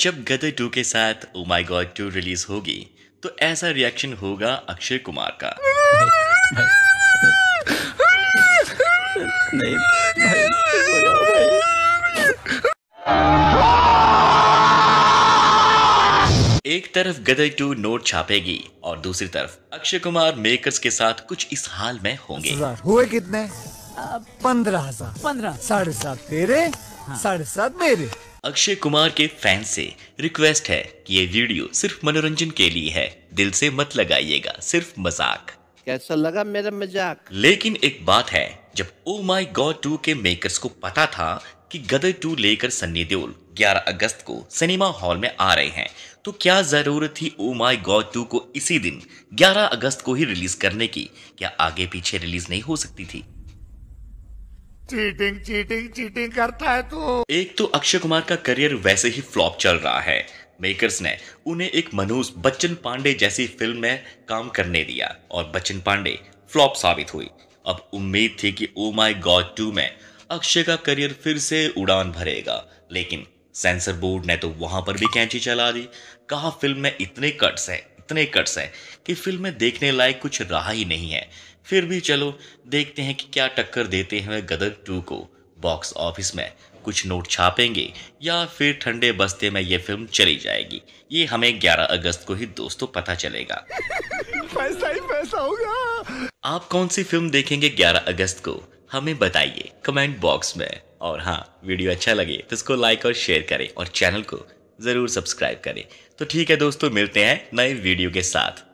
जब गदर टू के साथ oh my god two release होगी तो ऐसा रिएक्शन होगा अक्षय कुमार का एक तरफ गदर टू नोट छापेगी और दूसरी तरफ अक्षय कुमार मेकर्स के साथ कुछ इस हाल में होंगे हुए कितने पंद्रह हजार पंद्रह साढ़े सात तेरे हाँ। साढ़े सात मेरे अक्षय कुमार के फैंस से रिक्वेस्ट है कि ये वीडियो सिर्फ मनोरंजन के लिए है दिल से मत लगाइएगा सिर्फ मजाक कैसा लगा मेरा मजाक लेकिन एक बात है जब ओ माई गॉड टू के मेकर्स को पता था कि गदर टू लेकर सन्नी देओल 11 अगस्त को सिनेमा हॉल में आ रहे हैं तो क्या जरूरत थी ओ माई गॉड टू को इसी दिन 11 अगस्त को ही रिलीज करने की क्या आगे पीछे रिलीज नहीं हो सकती थी चीटिंग चीटिंग चीटिंग करता है तो एक तो अक्षय कुमार का करियर वैसे ही फ्लॉप चल रहा है मेकर्स ने उन्हें एक मनोज बच्चन पांडे जैसी फिल्म में काम करने दिया और बच्चन पांडे फ्लॉप साबित हुई अब उम्मीद थी कि ओ माई गॉड टू में अक्षय का करियर फिर से उड़ान भरेगा लेकिन सेंसर बोर्ड ने तो वहां पर भी कैंची चला दी कहा फिल्म में इतने कट्स हैं इतने कट्स हैं कि फिल्म में देखने लायक कुछ रहा ही नहीं है फिर भी चलो देखते हैं कि क्या टक्कर देते हैं गदर टू को बॉक्स ऑफिस में कुछ नोट छापेंगे या फिर ठंडे बस्ते में ये फिल्म चली जाएगी ये हमें 11 अगस्त को ही दोस्तों पता चलेगा पैसा ही पैसा होगा आप कौन सी फिल्म देखेंगे 11 अगस्त को हमें बताइए कमेंट बॉक्स में और हाँ वीडियो अच्छा लगे तो इसको लाइक और शेयर करें और चैनल को ज़रूर सब्सक्राइब करें तो ठीक है दोस्तों मिलते हैं नए वीडियो के साथ